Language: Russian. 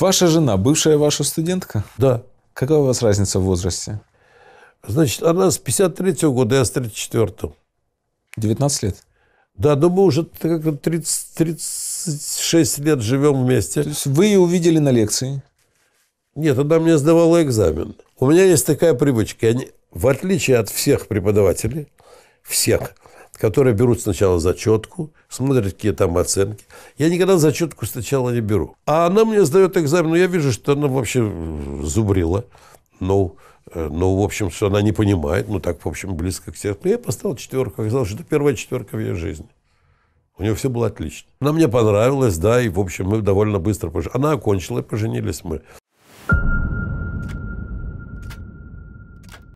Ваша жена, бывшая ваша студентка? Да. Какая у вас разница в возрасте? Значит, она с 53-го года, я с 34-го. 19 лет? Да, но ну, мы уже 30, 36 лет живем вместе. То есть вы ее увидели на лекции? Нет, она мне сдавала экзамен. У меня есть такая привычка. Я не, в отличие от всех преподавателей, всех, которые берут сначала зачетку, смотрят, какие там оценки. Я никогда зачетку сначала не беру. А она мне сдает экзамен, но я вижу, что она вообще зубрила. Ну, э, ну, в общем, что она не понимает, ну, так, в общем, близко к сердцу. Но ну, я поставил четверку, оказалось, что это первая четверка в ее жизни. У нее все было отлично. Она мне понравилась, да, и, в общем, мы довольно быстро поженились. Она окончила, и поженились мы.